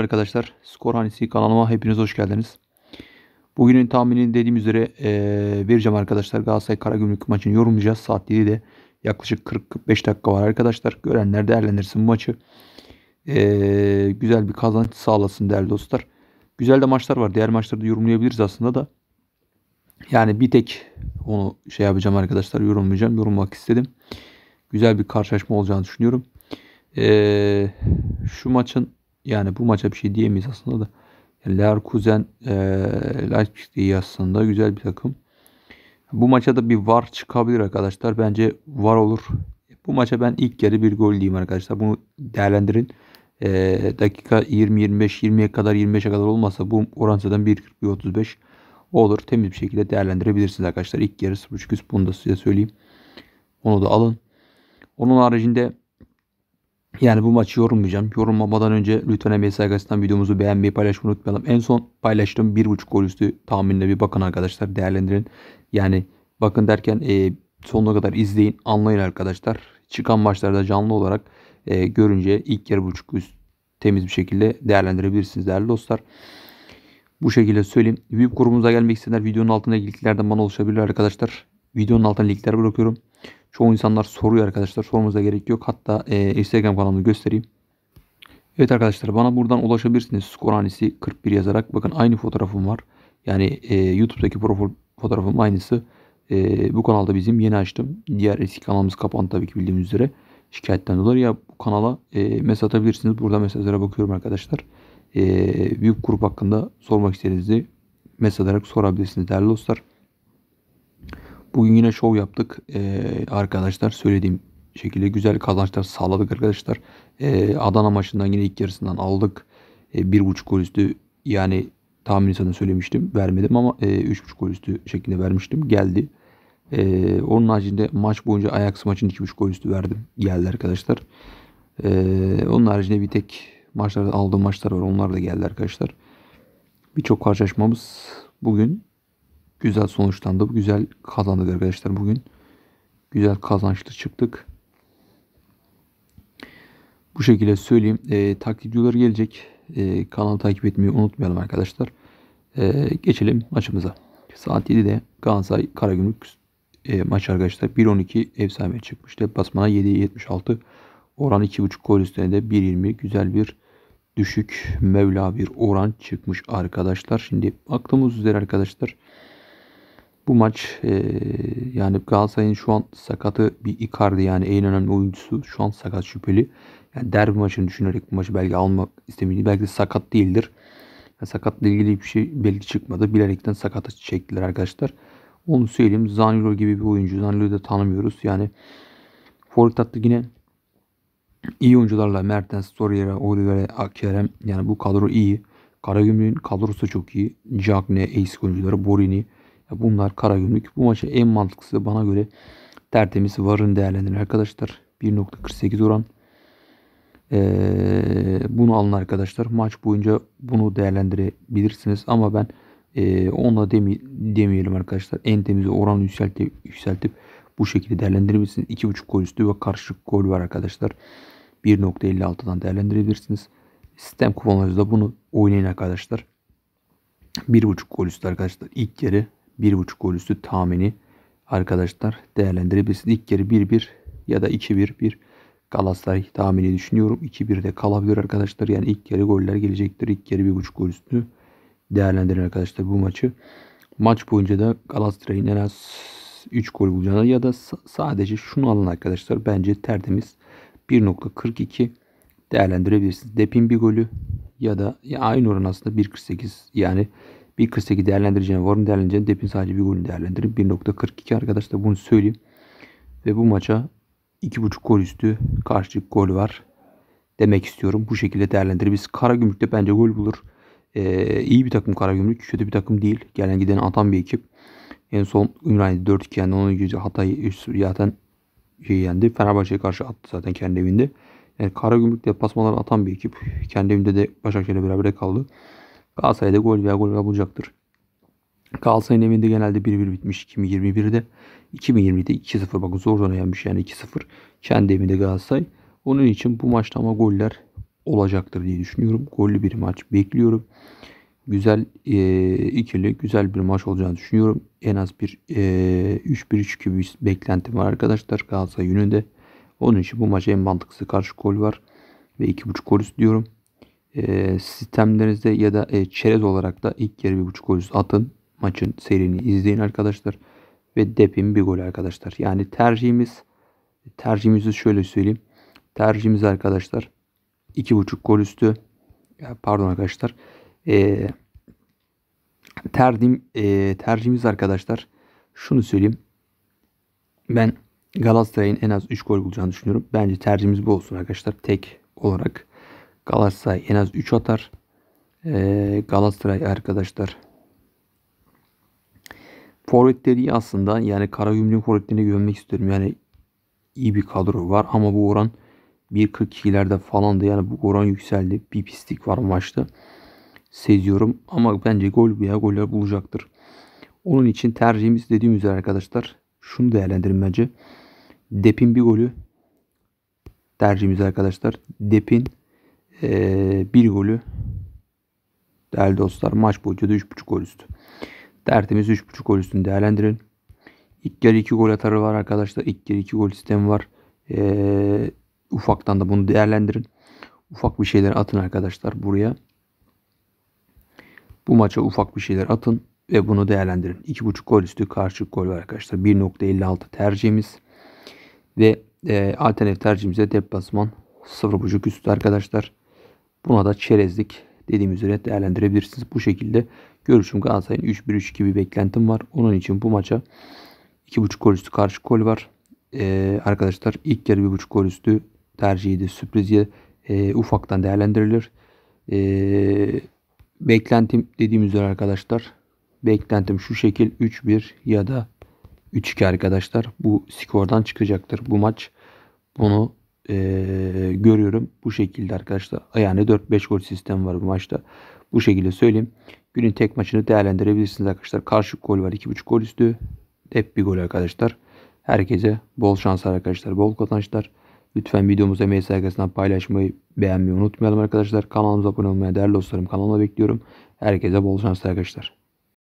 Arkadaşlar Skor Hanesi kanalıma hepiniz hoş geldiniz. Bugünün tahmini dediğim üzere e, vereceğim arkadaşlar. Galatasaray Karagümrük maçını yorumlayacağız. Saat 7'de yaklaşık 40-45 dakika var arkadaşlar. Görenler değerlendirsin maçı. E, güzel bir kazanç sağlasın değerli dostlar. Güzel de maçlar var. Diğer maçları da yorumlayabiliriz aslında da. Yani bir tek onu şey yapacağım arkadaşlar. Yorumlayacağım. Yorumlamak istedim. Güzel bir karşılaşma olacağını düşünüyorum. E, şu maçın yani bu maça bir şey diyemeyiz aslında da. Yani Leverkusen e, Leipzig iyi aslında güzel bir takım. Bu maça da bir var çıkabilir arkadaşlar. Bence var olur. Bu maça ben ilk yarı bir gol diyeyim arkadaşlar. Bunu değerlendirin. E, dakika 20-25-20'ye kadar 25'e kadar olmasa bu oran zaten 1.40-1.35 olur. Temiz bir şekilde değerlendirebilirsiniz arkadaşlar. İlk yarı 0.5 üst bunu da size söyleyeyim. Onu da alın. Onun haricinde yani bu maçı yorumlayacağım. Yorumlamadan önce lütfen NBA saygısından videomuzu beğenmeyi paylaşmayı unutmayalım. En son paylaştığım 1.5 gol üstü tahminine bir bakın arkadaşlar. Değerlendirin. Yani bakın derken e, sonuna kadar izleyin. Anlayın arkadaşlar. Çıkan maçlarda canlı olarak e, görünce ilk yarı buçuk üst temiz bir şekilde değerlendirebilirsiniz değerli dostlar. Bu şekilde söyleyeyim. VIP grubumuza gelmek isteyenler videonun altındaki linklerden bana ulaşabilir arkadaşlar. Videonun altına linkler bırakıyorum. Çoğu insanlar soruyor arkadaşlar. Sormanıza gerek yok. Hatta e, Instagram kanalını göstereyim. Evet arkadaşlar bana buradan ulaşabilirsiniz. Skoranisi 41 yazarak. Bakın aynı fotoğrafım var. Yani e, YouTube'daki profil fotoğrafım aynısı. E, bu kanalda bizim yeni açtım. Diğer eski kanalımız kapandı tabii ki bildiğiniz üzere. Şikayetten dolayı ya bu kanala e, mesaj atabilirsiniz. Burada mesajlara bakıyorum arkadaşlar. E, büyük grup hakkında sormak istediğinizi mesaj olarak sorabilirsiniz değerli dostlar. Bugün yine şov yaptık ee, arkadaşlar. Söylediğim şekilde güzel kazançlar sağladık arkadaşlar. Ee, Adana maçından yine ilk yarısından aldık. Ee, bir buçuk gol üstü yani tahmini sana söylemiştim. Vermedim ama e, üç buçuk gol üstü şeklinde vermiştim. Geldi. Ee, onun haricinde maç boyunca Ajax maçın iki buçuk gol üstü verdim. Geldi arkadaşlar. Ee, onun haricinde bir tek maçlarda aldığım maçlar var. Onlar da geldi arkadaşlar. Birçok karşılaşmamız bugün güzel sonuçlandı. Güzel kazandık arkadaşlar bugün. Güzel kazançlı çıktık. Bu şekilde söyleyeyim. E, takipçiler gelecek. E, kanalı takip etmeyi unutmayalım arkadaşlar. E, geçelim maçımıza. Saat 7'de Galatasaray Karagümrük e, maç arkadaşlar. 1-12 efsane çıkmıştı Basmana 7-76. Oran 2.5 gol üstünde 1 1.20 güzel bir düşük mevla bir oran çıkmış arkadaşlar. Şimdi aklımız üzere arkadaşlar bu maç e, yani Galatasaray'ın şu an sakatı bir Icardi yani en önemli oyuncusu şu an sakat şüpheli. Yani derbi maçını düşünerek bu maçı belki almak istemedi. Belki de sakat değildir. Yani sakatla ilgili bir şey belki çıkmadı. Bilerekten sakata çektiler arkadaşlar. Onu söyleyeyim. Zanilo gibi bir oyuncu. Zanilo'yu da tanımıyoruz. Yani Forvet hattı yine iyi oyuncularla Mertens, Torreira, Oliver, Kerem. Yani bu kadro iyi. Karagümrük'ün kadrosu çok iyi. Cagne, Ace oyuncuları, Borini, e, bunlar kara gümrük. Bu maça en mantıklısı bana göre tertemiz varın değerlendirin arkadaşlar. 1.48 oran. Ee, bunu alın arkadaşlar. Maç boyunca bunu değerlendirebilirsiniz. Ama ben e, onunla demi, demeyelim arkadaşlar. En temizi oran yükseltip, yükseltip bu şekilde değerlendirebilirsiniz. 2.5 gol üstü ve karşılık gol var arkadaşlar. 1.56'dan değerlendirebilirsiniz. Sistem kullanıcıda bunu oynayın arkadaşlar. 1.5 gol üstü arkadaşlar. İlk yeri 1.5 gol üstü tahmini arkadaşlar değerlendirebilirsiniz. İlk yarı 1-1 ya da 2-1 bir Galatasaray tahmini düşünüyorum. 2 de kalabilir arkadaşlar. Yani ilk yarı goller gelecektir. İlk yarı 1.5 gol üstü değerlendirin arkadaşlar bu maçı. Maç boyunca da Galatasaray'ın en az 3 gol bulacağına ya da sadece şunu alın arkadaşlar. Bence tertemiz 1.42 değerlendirebilirsiniz. Depin bir golü ya da ya aynı oran aslında 1.48 yani 1.48 değerlendireceğim. var mı değerlendireceğim. Depin sadece bir golünü değerlendirip 1.42 arkadaşlar bunu söyleyeyim. Ve bu maça 2.5 gol üstü karşılık gol var. Demek istiyorum. Bu şekilde değerlendirebiliriz. de bence gol bulur. Ee, iyi bir takım Karagümrük. Kötü bir takım değil. Gelen giden atan bir ekip. En son Ümraniye'de 4-2 yendi. Onun yüzü Hatay 3-0 zaten şey yendi. Fenerbahçe'ye karşı attı zaten kendi evinde. Yani Karagümrük deplasmaları atan bir ekip. Kendi evinde de Başakşehir'le beraber kaldı. Galatasaray'da gol veya gol bulacaktır. Galatasaray'ın evinde genelde 1-1 bitmiş 2021'de. 2020'de 2-0 bakın zor zor yenmiş yani 2-0. Kendi evinde Galatasaray. Onun için bu maçta ama goller olacaktır diye düşünüyorum. Gollü bir maç bekliyorum. Güzel e, ikili, güzel bir maç olacağını düşünüyorum. En az bir e, 3-1-3 gibi bir beklentim var arkadaşlar Galatasaray yönünde. Onun için bu maç en mantıklısı karşı gol var. Ve 2.5 gol üstü diyorum. Ee, sistemlerinizde ya da e, çerez olarak da ilk yarı bir buçuk gol atın. Maçın serini izleyin arkadaşlar. Ve depin bir golü arkadaşlar. Yani tercihimiz tercihimizi şöyle söyleyeyim. Tercihimiz arkadaşlar iki buçuk gol üstü pardon arkadaşlar e, terdim, e, tercihimiz arkadaşlar şunu söyleyeyim. Ben Galatasaray'ın en az 3 gol bulacağını düşünüyorum. Bence tercihimiz bu olsun arkadaşlar. Tek olarak Galatasaray en az 3 atar. Ee, Galatasaray arkadaşlar. Forvetleri aslında yani Karagümrük forvetlerine güvenmek istiyorum. Yani iyi bir kadro var ama bu oran 1.42'lerde falandı. Yani bu oran yükseldi. Bir pislik var maçta. Seziyorum ama bence gol veya goller bulacaktır. Onun için tercihimiz dediğim üzere arkadaşlar şunu değerlendirin bence. Dep'in bir golü tercihimiz arkadaşlar. Dep'in ee, bir golü değerli dostlar maç boyunca da 3.5 gol üstü. Dertimiz 3.5 gol üstünü değerlendirin. İlk yarı 2 gol atarı var arkadaşlar. İlk yarı 2 gol sistemi var. Ee, ufaktan da bunu değerlendirin. Ufak bir şeyler atın arkadaşlar buraya. Bu maça ufak bir şeyler atın ve bunu değerlendirin. 2.5 gol üstü karşı gol var arkadaşlar. 1.56 tercihimiz ve e, alternatif tercihimize deplasman 0.5 üstü arkadaşlar. Buna da çerezlik dediğim üzere değerlendirebilirsiniz. Bu şekilde görüşüm Galatasaray'ın 3-1-3 gibi beklentim var. Onun için bu maça 2.5 gol üstü karşı gol var. Ee, arkadaşlar ilk yarı 1.5 gol üstü tercihiydi. Sürpriziye e, ufaktan değerlendirilir. Ee, beklentim dediğim üzere arkadaşlar beklentim şu şekil 3-1 ya da 3-2 arkadaşlar. Bu skordan çıkacaktır bu maç. Bunu e, görüyorum. Bu şekilde arkadaşlar. Yani 4-5 gol sistemi var bu maçta. Bu şekilde söyleyeyim. Günün tek maçını değerlendirebilirsiniz arkadaşlar. Karşı gol var. 2.5 gol üstü. Hep bir gol arkadaşlar. Herkese bol şanslar arkadaşlar. Bol kazançlar. Lütfen videomuzu emeği saygısından paylaşmayı, beğenmeyi unutmayalım arkadaşlar. Kanalımıza abone olmaya değerli dostlarım kanalıma bekliyorum. Herkese bol şanslar arkadaşlar.